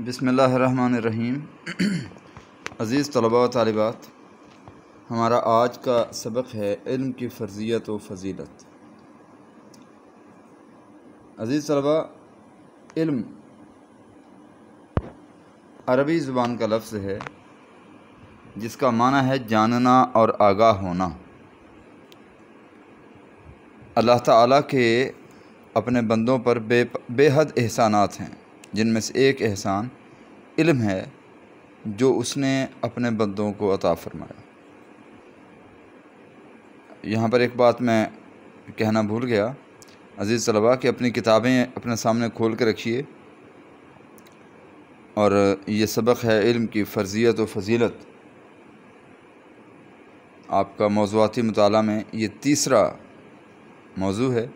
बसमीम अज़ीज़ तलबा तलबात हमारा आज का सबक है इल्म की फ़र्जियत व फजीलत अज़ीज़ तलबा इल्म अरबी ज़ुबान का लफ्ज़ है जिसका माना है जानना और आगाह होना अल्लाह ताला के अपने बंदों पर बे बेहद एहसानात हैं जिनमें से एक एहसान इल्म है जो उसने अपने बंदों को अता फरमाया यहाँ पर एक बात मैं कहना भूल गया अज़ीज़ तलबा कि अपनी किताबें अपने सामने खोल कर रखिए और ये सबक है इल्म की फर्जियत व फजीलत आपका मौजूदी मताल में ये तीसरा मौजू है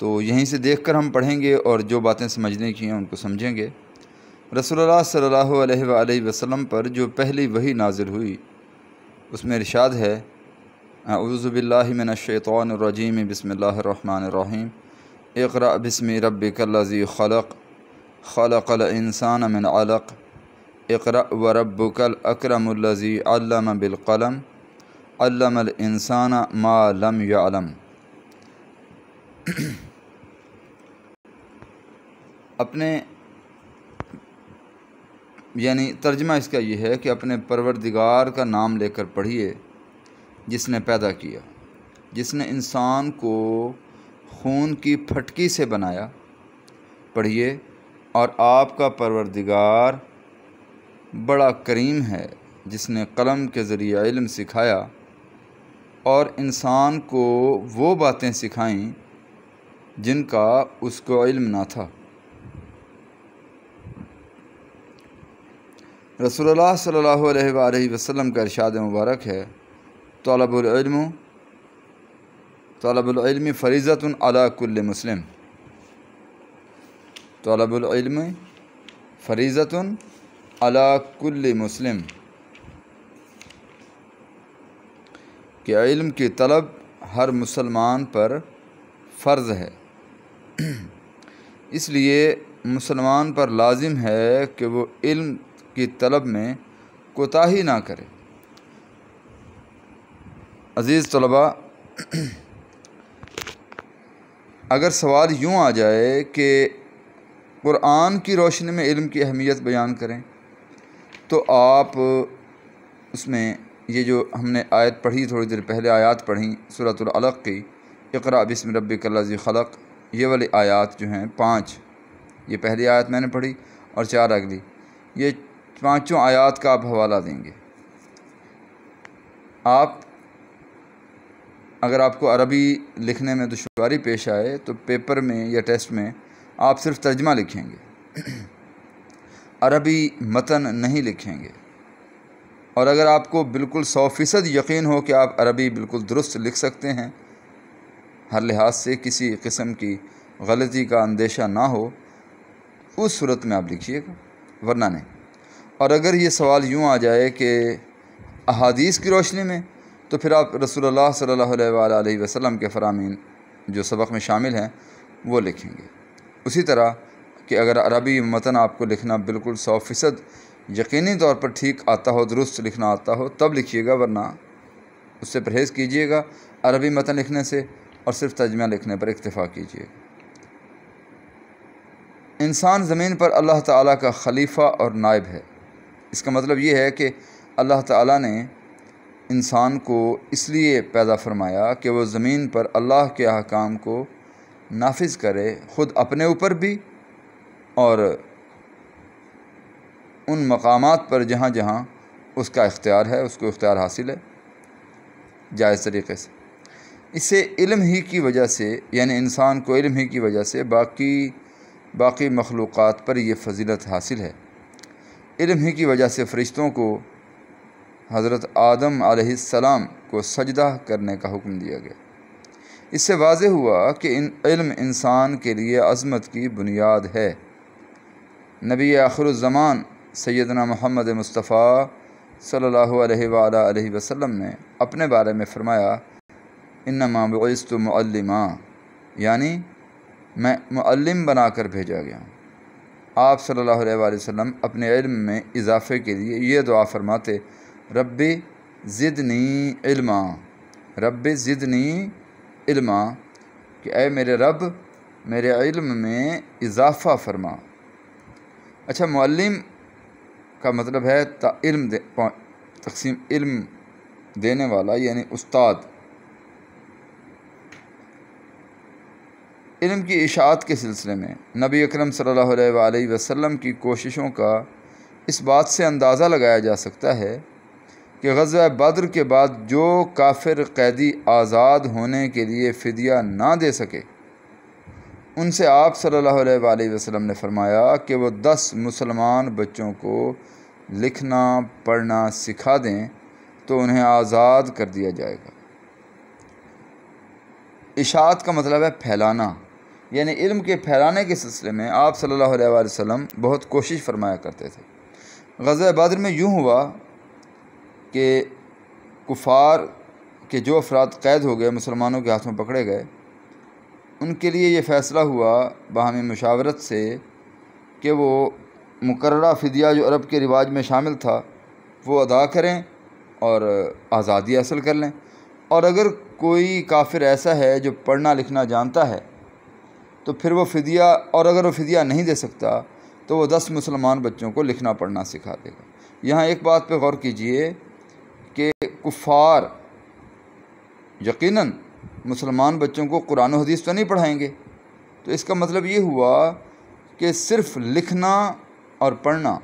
तो यहीं से देख कर हम पढ़ेंगे और जो बातें समझने की हैं उनको समझेंगे रसोल्ला सल्ला वसम पर जो पहली वही नाजिल हुई उसमें इरशाद है अज़ुबिल्लाशैतरजीम बसमीम बसम रब ख़ल खलक खलकल इंसान मिन अलक इकर व रबल अक्रमज़ी अल्लाम बिलकलम अल्लाम इंसान मालम यालम अपने यानी तर्जमा इसका ये है कि अपने परवरदिगार का नाम लेकर पढ़िए जिसने पैदा किया जिसने इंसान को खून की फटकी से बनाया पढ़िए और आपका परवरदिगार बड़ा करीम है जिसने कलम के ज़रिए इल्म सिखाया और इंसान को वो बातें सिखाईं जिनका उसको इल्म ना था रसोल्ला सल्ला वसम का इरशाद मुबारक है तलबुलम तलबुलम फ़रीज़त अलाकुल्ल मुस्लिम तलबुलम फ़रीज़त अलाकुल्ल मुस्लिम के इल्म की तलब हर मुसलमान पर फ़र्ज़ है इसलिए मुसलमान पर लाजिम है कि वो इल्म की तलब में कोताही ना करें अज़ीज़ तलबा अगर सवाल यूँ आ जाए कि क़ुरान की रोशनी में इल्म की अहमियत बयान करें तो आप उसमें ये जो हमने आयत पढ़ी थोड़ी देर पहले आयत पढ़ी सूरतलक की इकरा बिस्म रब कल्लाजी खलक ये वाली आयत जो हैं पाँच ये पहली आयत मैंने पढ़ी और चार अगली ये पाँचों आयात का आप हवाला देंगे आप अगर आपको अरबी लिखने में दुशारी पेश आए तो पेपर में या टेस्ट में आप सिर्फ तर्जमा लिखेंगे अरबी मतन नहीं लिखेंगे और अगर आपको बिल्कुल सौ फ़ीसद यकीन हो कि आप अरबी बिल्कुल दुरुस्त लिख सकते हैं हर लिहाज से किसी किस्म की गलती का अंदेशा ना हो उस सूरत में आप लिखिएगा वरना नहीं और अगर ये सवाल यूँ आ जाए कि अहादीस की रोशनी में तो फिर आप रसोल्ला सल्ला वसम के फ़रामीन जो सबक में शामिल हैं वो लिखेंगे उसी तरह कि अगर अरबी मतन आपको लिखना बिल्कुल सौ फ़ीसद यकीनी तौर पर ठीक आता हो दुरुस्त लिखना आता हो तब लिखिएगा वरना उससे परहेज़ कीजिएगा अरबी मतन लिखने से और सिर्फ तजमा लिखने पर इतफ़ा कीजिएगा इंसान ज़मीन पर अल्लाह ताला का खलीफा और नायब है इसका मतलब ये है कि अल्लाह ताला ने इंसान को इसलिए पैदा फरमाया कि वो ज़मीन पर अल्लाह के अहकाम को नाफिज करे ख़ुद अपने ऊपर भी और उन मकाम पर जहाँ जहाँ उसका इख्तियार है उसको इख्तियार हासिल है जायज़ तरीके से इसे इल्म ही की वजह से यानी इंसान को इल्म ही की वजह से बाकी बाकी मखलूक़ात पर यह फजीलत हासिल है इल्म ही की वजह से फ़रिश्तों को हज़रत आदम आसमाम को सजदा करने का हुक्म दिया गया इससे वाज हुआ कि इन इल्म इंसान के लिए अजमत की बुनियाद है नबी आखरज़मान सैदना मोहम्मद मुस्तफ़ा सल्ला वसम ने अपने बारे में फ़रमाया इन बस्तुमल्लिमा यानी मैं मुअल्लिम बनाकर भेजा गया हूँ आप सल्लल्लाहु अलैहि वसल्लम अपने इल्म में इजाफ़े के लिए ये दुआ फरमाते रब ज़िदनी इल्मा रब ज़िदनी इल्मा कि अय मेरे रब मेरे इल्म में इजाफ़ा फरमा अच्छा मुअल्लिम का मतलब है इल्म तकसीम इल्म देने वाला यानी उस्ताद इल्म की इशात के सिलसिले में नबी अकरम सल्लल्लाहु अलैहि वसल्लम की कोशिशों का इस बात से अंदाज़ा लगाया जा सकता है कि गज़ बद्र के बाद जो काफिर कैदी आज़ाद होने के लिए फ़दिया ना दे सके उनसे आप सल्लल्लाहु अलैहि वसल्लम ने फरमाया कि वो दस मुसलमान बच्चों को लिखना पढ़ना सिखा दें तो उन्हें आज़ाद कर दिया जाएगा इशात का मतलब है फैलाना यानी इल्म के फैलाने के सिलसिले में आप सल्लल्लाहु अलैहि वसल्लम बहुत कोशिश फरमाया करते थे गज़ बद्र में यूँ हुआ कि कुफार के जो अफराद कैद हो गए मुसलमानों के हाथों पकड़े गए उनके लिए ये फ़ैसला हुआ बाहमी मशावरत से कि वो मुकर्रा फ़दिया जो अरब के रिवाज में शामिल था वो अदा करें और आज़ादी हासिल कर लें और अगर कोई काफिर ऐसा है जो पढ़ना लिखना जानता है तो फिर वो फ़िदिया और अगर वो फ़िदिया नहीं दे सकता तो वो दस मुसलमान बच्चों को लिखना पढ़ना सिखा देगा यहाँ एक बात पे गौर कीजिए कि कुफ़ार यकीनन मुसलमान बच्चों को कुरान हदीस तो नहीं पढ़ाएंगे तो इसका मतलब ये हुआ कि सिर्फ लिखना और पढ़ना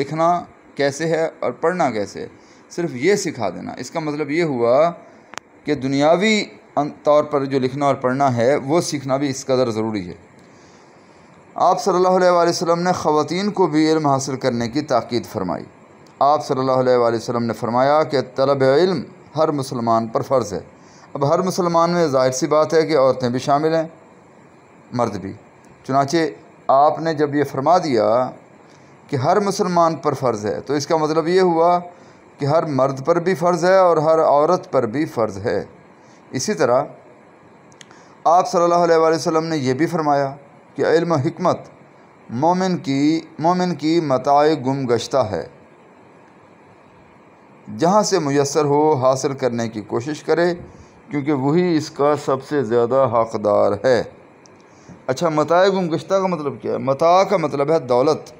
लिखना कैसे है और पढ़ना कैसे है सिर्फ ये सिखा देना इसका मतलब ये हुआ कि दुनियावी अं-, तौर पर जो लिखना और पढ़ना है वो सीखना भी इस कदर ज़रूरी है आप सल्लल्लाहु अलैहि वसल्लम ने ख़वातीन को भी इल्म हासिल करने की ताक़ीद फरमाई आप सल्लल्लाहु अलैहि वसल्लम ने फरमाया कि तलब इल्म हर मुसलमान पर फ़र्ज़ है अब हर मुसलमान में ज़ाहिर सी बात है कि औरतें भी शामिल हैं मर्द भी चुनाचे आपने जब ये फरमा दिया कि हर मुसलमान पर फ़र्ज़ है तो इसका मतलब ये हुआ कि हर मर्द पर भी फ़र्ज़ है और हर औरत पर भी फ़र्ज़ है इसी तरह आप सल्लल्लाहु अलैहि वसल्लम ने यह भी फरमाया कि इल्म हिकमत मोमिन की मोमिन की मताए गुम गश्ता है जहाँ से मैसर हो हासिल करने की कोशिश करे क्योंकि वही इसका सबसे ज़्यादा हकदार है अच्छा मताए गुम गश्ता का मतलब क्या है मता का मतलब है दौलत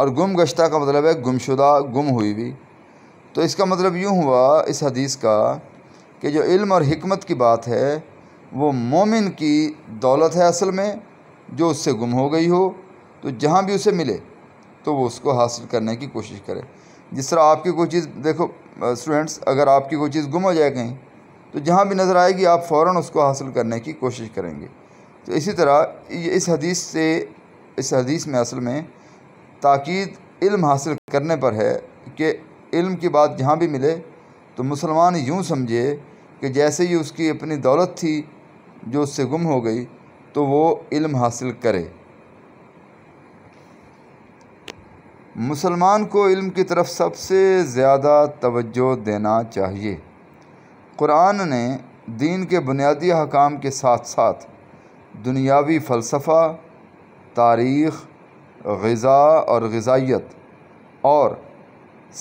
और गुम गश्ता का मतलब है गुमशुदा गुम हुई भी तो इसका मतलब यूँ हुआ इस हदीस का कि जो इल्म और हमत की बात है वो मोमिन की दौलत है असल में जो उससे गुम हो गई हो तो जहाँ भी उसे मिले तो वो उसको हासिल करने की कोशिश करे जिस तरह आपकी कोई चीज़ देखो स्टूडेंट्स अगर आपकी कोई चीज़ गुम हो जाए कहीं तो जहाँ भी नज़र आएगी आप फ़ौर उसको हासिल करने की कोशिश करेंगे तो इसी तरह इस हदीस से इस हदीस में असल में ताक़द इल्म हासिल करने पर है कि इल्म की बात जहाँ भी मिले तो मुसलमान यूँ समझे कि जैसे ही उसकी अपनी दौलत थी जो उससे गुम हो गई तो वो इल्म हासिल करे मुसलमान को इल्म की तरफ सबसे ज़्यादा तवज्जो देना चाहिए कुरान ने दीन के बुनियादी हकाम के साथ साथ दुनियावी फ़लसफ़ा तारीख़ गज़ा और ग़ाइत और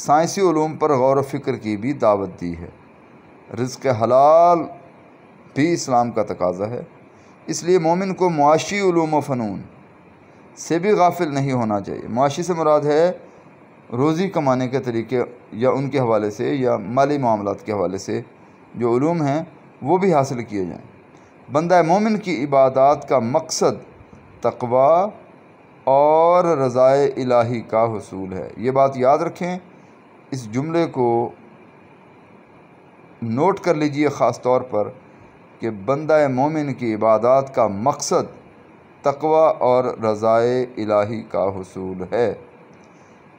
साइंसी ूम पर गौर फिक्र की भी दावत दी है रिज़ हलाल भी इस्लाम का तकाजा है इसलिए मोमिन को मुआशी ूम फ़नून से भी गाफिल नहीं होना चाहिए मुआशी से मुराद है रोज़ी कमाने के तरीके या उनके हवाले से या माली मामला के हवाले से जो ूम हैं वो भी हासिल किए जाएँ बंदा मोमिन की इबादत का मकसद तकवा और रज़ाए इलाही का हसूल है ये बात याद रखें इस जुमले को नोट कर लीजिए ख़ास तौर पर कि बंदा मोमिन की इबादत का मकसद तकवा और रज़ाए इलाही का हसूल है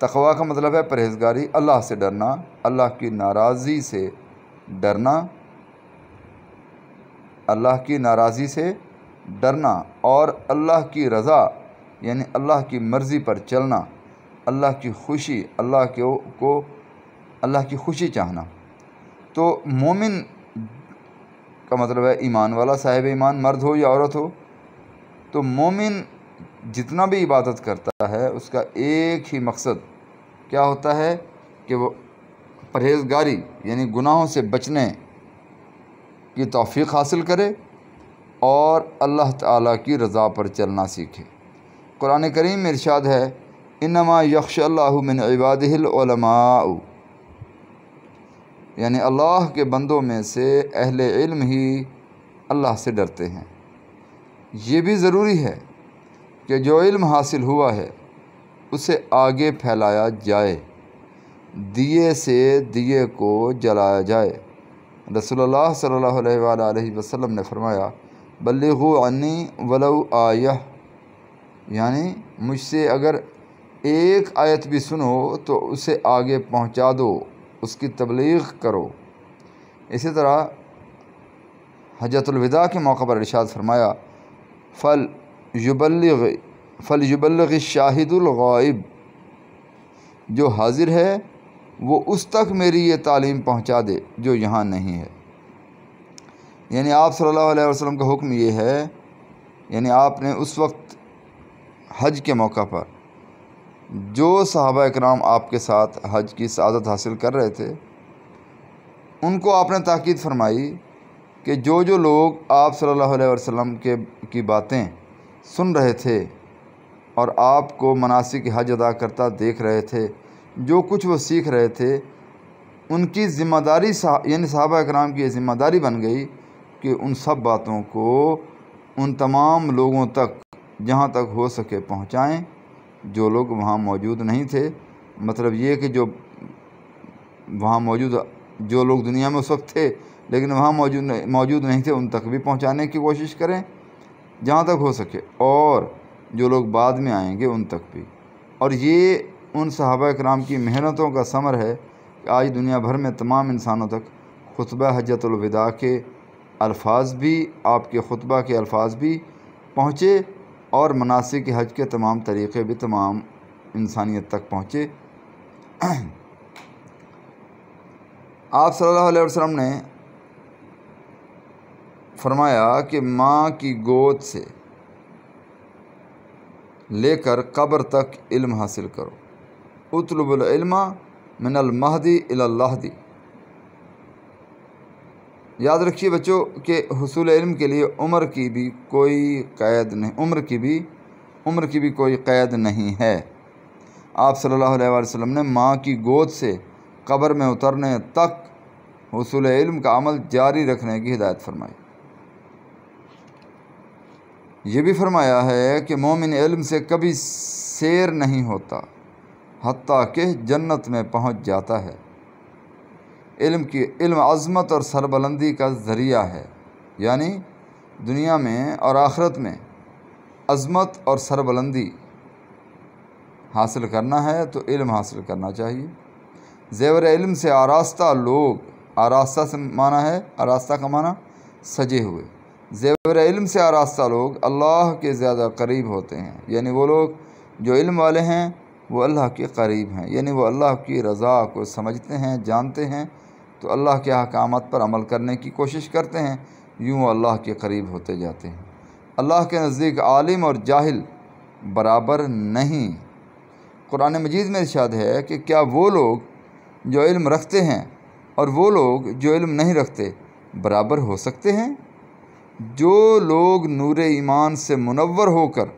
तकवा का मतलब है परहेज़गारी अल्लाह से डरना अल्लाह की नाराज़ी से डरना अल्लाह की नाराज़ी से डरना और अल्लाह की रज़ा यानी अल्लाह की मर्ज़ी पर चलना अल्लाह की खुशी अल्लाह को अल्लाह की खुशी चाहना तो मोमिन का मतलब है ईमान वाला साहिब ईमान मर्द हो या औरत हो तो मोमिन जितना भी इबादत करता है उसका एक ही मकसद क्या होता है कि वो परहेज़गारी यानी गुनाहों से बचने की तोफ़ी हासिल करे और अल्लाह ताला की रज़ा पर चलना सीखे कुरान करीम में इरशाद है इनमा यक्श मिन इबादिलमा यानी अल्लाह के बंदों में से अहल इल्म ही अल्लाह से डरते हैं ये भी ज़रूरी है कि जो इल्म हासिल हुआ है उसे आगे फैलाया जाए दिए से दिए को जलाया जाए रसोल्ला सल्ला वसम ने फरमाया बल्ली अनी वलो यानी मुझसे अगर एक आयत भी सुनो तो उसे आगे पहुंचा दो उसकी तबलीग करो इसी तरह हजरतलविदा के मौके पर इरशाद फरमाया फ़ल युबल फ़ल युबल शाहिदुलगाइब जो हाजिर है वो उस तक मेरी ये तालीम पहुँचा दे जो यहाँ नहीं है यानी आप सल्लल्लाहु अलैहि वसल्लम का हुक्म ये है यानी आपने उस वक्त हज के मौका पर जो सहाबा कराम आपके साथ हज की सदत हासिल कर रहे थे उनको आपने ताक़द फरमाई कि जो जो लोग आप सल्लल्लाहु अलैहि वसल्लम के की बातें सुन रहे थे और आपको मनासिक हज अदा करता देख रहे थे जो कुछ वो सीख रहे थे उनकी ज़िम्मेदारी यानी साहबा कराम की ज़िम्मेदारी बन गई कि उन सब बातों को उन तमाम लोगों तक जहाँ तक हो सके पहुँचाएँ जो लोग वहाँ मौजूद नहीं थे मतलब ये कि जो वहाँ मौजूद जो लोग दुनिया में उस वक्त थे लेकिन वहाँ मौजूद मौजूद नहीं थे उन तक भी पहुँचाने की कोशिश करें जहाँ तक हो सके और जो लोग बाद में आएंगे उन तक भी और ये उन सहाबा कराम की मेहनतों का समर है कि आज दुनिया भर में तमाम इंसानों तक खुतबा हजरतलविदा के अल्फाज भी आपके खुतबा के अल्फाज भी पहुँचे और मनासिक हज के तमाम तरीक़े भी तमाम इंसानियत तक पहुँचे आप सल्लल्लाहु अलैहि वसल्लम ने फरमाया कि माँ की गोद से लेकर कब्र तक इल्म हासिल करो उतलबुलमा मिनल महदी इलाहदी याद रखिए बच्चों के हसूल इल्म के लिए उम्र की भी कोई क़ैद नहीं उम्र की भी उम्र की भी कोई क़ैद नहीं है आप सल्लल्लाहु अलैहि वसल्लम ने माँ की गोद से कब्र में उतरने तक हसूल इल्म का अमल जारी रखने की हिदायत फरमाई ये भी फरमाया है कि मोमिन इल्म से कभी सैर नहीं होता हती के जन्नत में पहुँच जाता है इल्म की इल्म अज़मत और सरबलंदी का ज़रिया है यानी दुनिया में और आखरत में अज़मत और सरबलंदी हासिल करना है तो इल्म हासिल करना चाहिए जेवर इल्म से आरास्ता लोग आरास्ता से माना है आरास्ता का माना सजे हुए जेवर इल्म से आरास्ता लोग अल्लाह के ज़्यादा करीब होते हैं यानी वो लोग जो इल्म वाले हैं वो अल्लाह के करीब हैं यानी वो अल्लाह की रज़ा को समझते हैं जानते हैं तो अल्लाह के अहकाम पर अमल करने की कोशिश करते हैं यूँ अल्लाह के करीब होते जाते हैं अल्लाह के नज़दीक आलिम और जाहिल बराबर नहीं कुरान मजीद में इर्शाद है कि क्या वो लोग जो इल्म रखते हैं और वो लोग जो इल्म नहीं रखते बराबर हो सकते हैं जो लोग नूर ईमान से मुनवर होकर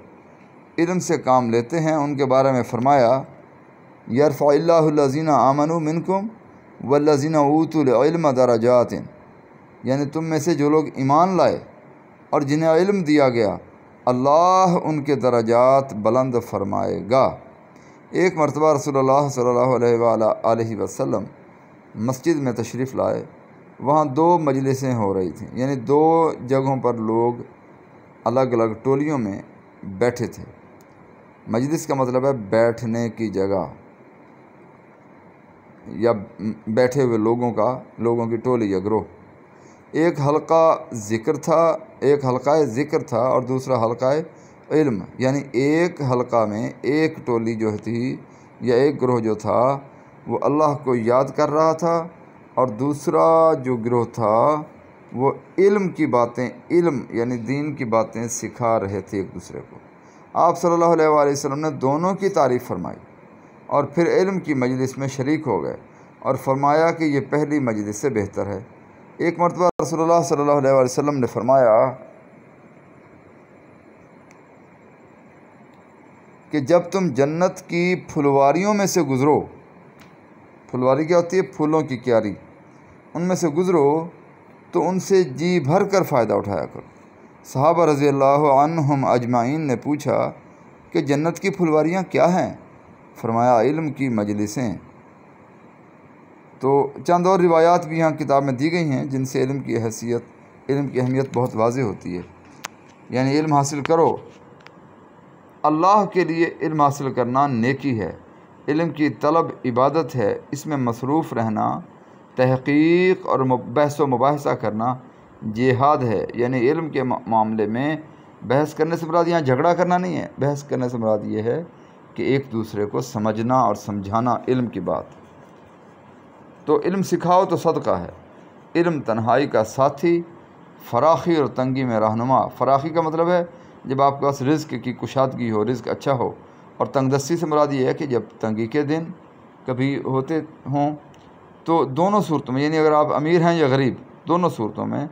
इल्म से काम लेते हैं उनके बारे में फ़रमाया यरफ़ाज़ी आमन मिनकुम वल्लजीना दारा दराजात यानि तुम में से जो लोग ईमान लाए और जिन्हें इल्म दिया गया अल्लाह उनके दराजात बुलंद फरमाएगा एक मरतबा रसोल्ला वसम मस्जिद में तशरीफ़ लाए वहाँ दो मजलिसें हो रही थी यानी दो जगहों पर लोग अलग अलग टोलियों में बैठे थे मजलिस का मतलब है बैठने की जगह या बैठे हुए लोगों का लोगों की टोली या ग्रोह एक हलका ज़िक्र था एक हलका ज़िक्र था और दूसरा हलका इल्म यानी एक हलका में एक टोली जो थी या एक ग्रोह जो था वो अल्लाह को याद कर रहा था और दूसरा जो ग्रोह था वो इल्म की बातें इल्म यानी दीन की बातें सिखा रहे थे एक दूसरे को आप सल्लल्लाहु अलैहि ने दोनों की तारीफ़ फरमाई और फिर इल्म की मजलिस में शरीक हो गए और फरमाया कि यह पहली मजलिस से बेहतर है एक मरतबा रसोल्ला सल्ला वसम ने फरमाया कि जब तुम जन्नत की फुलवारियों में से गुज़रो फुलवारी क्या होती है फूलों की क्यारी उनमें से गुज़रो तो उनसे जी भर कर फ़ायदा उठाया करो साहब रज़ी अल्लाम अजमाइन ने पूछा कि जन्नत की फुलवारियाँ क्या हैं फरमाया इल्म की मजलिसें तो चंद और रिवायात भी यहाँ किताब में दी गई हैं जिनसे इल्म की हैसियत इल्म की अहमियत बहुत वाज होती है यानी इल्म हासिल करो अल्लाह के लिए इल्म हासिल करना नेकी है इल्म की तलब इबादत है इसमें मसरूफ़ रहना तहकीक और बहस व मुबासा करना जिहाद है यानी इल्म के मामले में बहस करने से मुराद यहाँ झगड़ा करना नहीं है बहस करने से मुराद ये है कि एक दूसरे को समझना और समझाना इल्म की बात तो इल्म सिखाओ तो सदका है इल्म तन्हाई का साथी फराखी और तंगी में रहनुमा फराखी का मतलब है जब आपके पास रिज्क की कुशादगी हो रिज्क अच्छा हो और तंगदस्ती से मुराद ये है कि जब तंगी के दिन कभी होते हों तो दोनों सूरतों में यानी अगर आप अमीर हैं या गरीब दोनों सूरतों में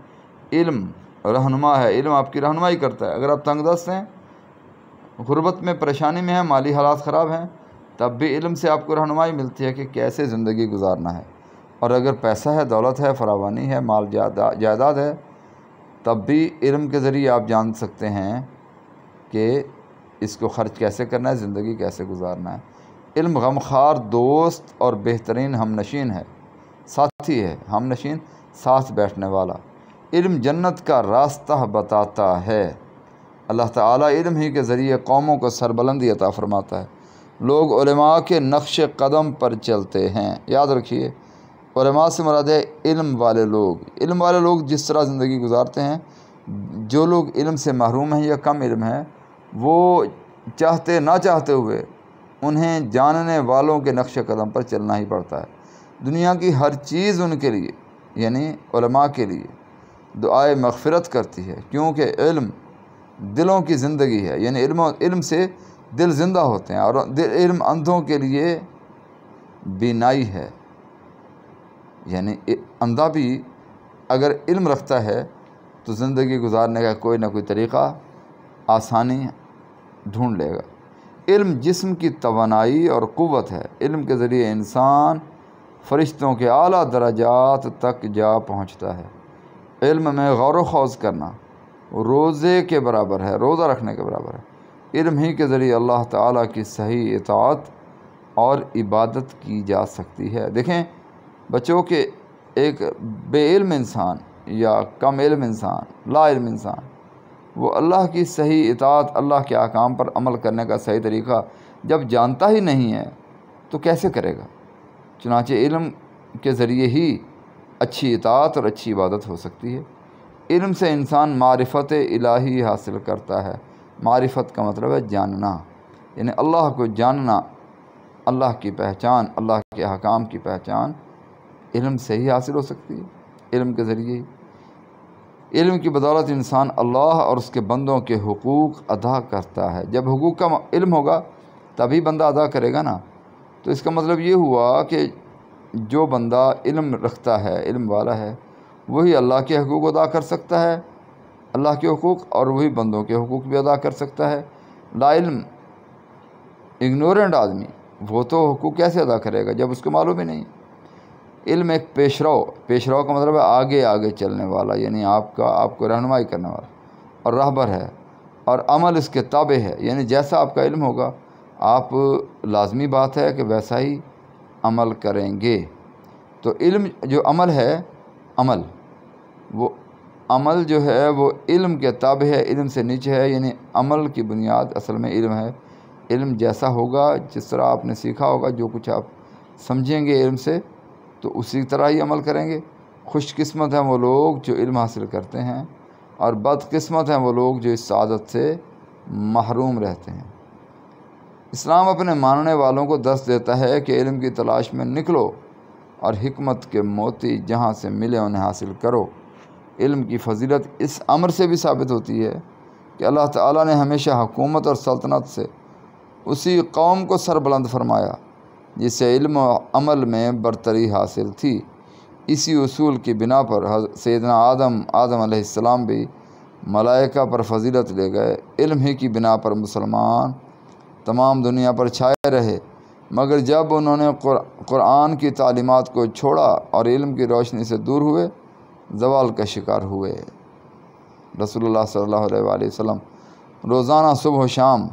इल्म रहनुमा है इल्म आपकी रहनुमाई करता है अगर आप तंग दस्त हैं गुरबत में परेशानी में हैं माली हालात ख़राब हैं तब भी इल्म से आपको रहनुमाई मिलती है कि कैसे ज़िंदगी गुजारना है और अगर पैसा है दौलत है फरावानी है माल जायदा जायदाद है तब भी इल्म के ज़रिए आप जान सकते हैं कि इसको ख़र्च कैसे करना है ज़िंदगी कैसे गुजारना है इल्म गमखार दोस्त और बेहतरीन हम नशीन है साथी है हम नशीन साथ बैठने वाला इल्म जन्नत का रास्ता बताता है अल्लाह ताला इल्म ही के ज़रिए कौमों को सरबलंदी अता फ़रमाता है लोग के नक्श कदम पर चलते हैं याद रखिए से मुराद है इल्म वाले लोग इल्म वाले लोग जिस तरह ज़िंदगी गुजारते हैं जो लोग इल्म से महरूम हैं या कम इल्म है वो चाहते ना चाहते हुए उन्हें जानने वालों के नक्श कदम पर चलना ही पड़ता है दुनिया की हर चीज़ उनके लिए यानी के लिए दुआए मगफ़रत करती है क्योंकि इल्म दिलों की ज़िंदगी है यानी इल्म इल्म से दिल ज़िंदा होते हैं और दिल इल्म अंधों के लिए बीनाई है यानी अंधा भी अगर इल्म रखता है तो ज़िंदगी गुजारने का कोई ना कोई तरीक़ा आसानी ढूंढ लेगा इल्म जिस्म की तोानाई और क़वत है इल्म के ज़रिए इंसान फरिश्तों के अली दर्जात तक जा पहुँचता है इल्म में गौर खौज करना रोज़े के बराबर है रोज़ा रखने के बराबर है इल्म ही के ज़रिए अल्लाह ताला की सही इतात और इबादत की जा सकती है देखें बच्चों के एक बेइल्म इंसान या कम इल्म इंसान ला इल्म इंसान वो अल्लाह की सही इतात अल्लाह के आकाम पर अमल करने का सही तरीक़ा जब जानता ही नहीं है तो कैसे करेगा चुनाचे इल्म के ज़रिए ही अच्छी इतात और अच्छी इबादत हो सकती है इल्म से इंसान मारफत इलाही हासिल करता है मारफत का मतलब है जानना यानी अल्लाह को जानना अल्लाह की पहचान अल्लाह के अहकाम की पहचान इल्म से ही हासिल हो सकती है इल्म के ज़रिए इल्म की बदौलत इंसान अल्लाह और उसके बंदों के हकूक़ अदा करता है जब हकूक़ का इल्म होगा तभी बंदा अदा करेगा ना तो इसका मतलब ये हुआ कि जो बंदा इल्म रखता है इल्म वाला है वही अल्लाह के हकूक़ अदा कर सकता है अल्लाह के हकूक़ और वही बंदों के हकूक़ भी अदा कर सकता है लाइल्म इग्नोरेंट आदमी वो तो हकूक़ कैसे अदा करेगा जब उसको मालूम ही नहीं इल्म एक पेशराव पेशराव का मतलब है आगे आगे चलने वाला यानी आपका आपको रहनुमाई करने वाला और रहबर है और अमल इसके ताबे है यानी जैसा आपका इल्म होगा आप लाजमी बात है कि वैसा ही अमल करेंगे तो इल्म जो अमल है अमल वो अमल जो है वो इल्म के तब है इल्म से नीचे है यानी अमल की बुनियाद असल में इल्म है इल्म जैसा होगा जिस तरह आपने सीखा होगा जो कुछ आप समझेंगे इल्म से तो उसी तरह ही अमल करेंगे खुशकस्मत हैं वो लोग जो इल्म हासिल करते हैं और बदकस्मत हैं वो लोग जो इस आदत से महरूम रहते हैं इस्लाम अपने मानने वालों को दस देता है कि इल्म की तलाश में निकलो और हमत के मोती जहाँ से मिले उन्हें हासिल करो इल्म की फजीलत इस अमर से भी साबित होती है कि अल्लाह ताला ने हमेशा हकूमत और सल्तनत से उसी कौम को सरबुलंद फरमाया जिससे इल्म और अमल में बरतरी हासिल थी इसी असूल की बिना पर सैदना आदम आदम आसमाम भी मलाइका पर फजीलत ले गए इल्म ही की बिना पर मुसलमान तमाम दुनिया पर छाए रहे मगर जब उन्होंने कुरान की तालीमत को छोड़ा और इल्म की रोशनी से दूर हुए जवाल का शिकार हुए रसूलुल्लाह सल्लल्लाहु अलैहि वसल्लम रोज़ाना सुबह शाम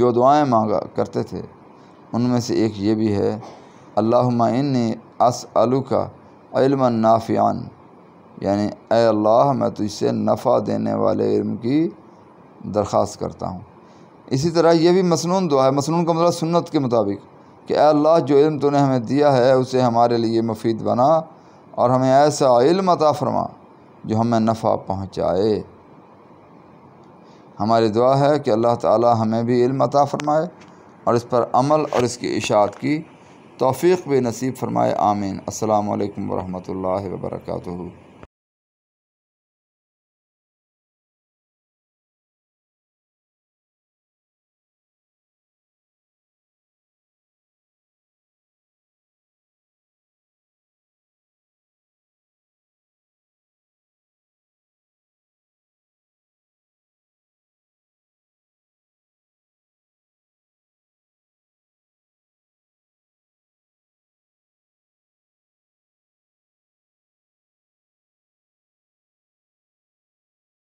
जो दुआएं मांगा करते थे उनमें से एक ये भी है अल्लाहुम्मा इन्नी असअलु नाफियान यानी अल्लाह मैं तुझसे नफ़ा देने वाले इल्म की दरख्वास्त करता हूँ इसी तरह यह भी मसनून दुआ है मसनून का मतलब सुन्नत के मुताबिक कि अल्लाह जो इल्म तूने हमें दिया है उसे हमारे लिए मुफीद बना और हमें ऐसा इल्म अता फरमा जो हमें नफ़ा पहुँचाए हमारी दुआ है कि अल्लाह ताला हमें भी इल्म अता फरमाए और इस पर अमल और इसकी इशात की तौफीक भी नसीब फरमाए आमीन अल्लाम वरहमल वर्का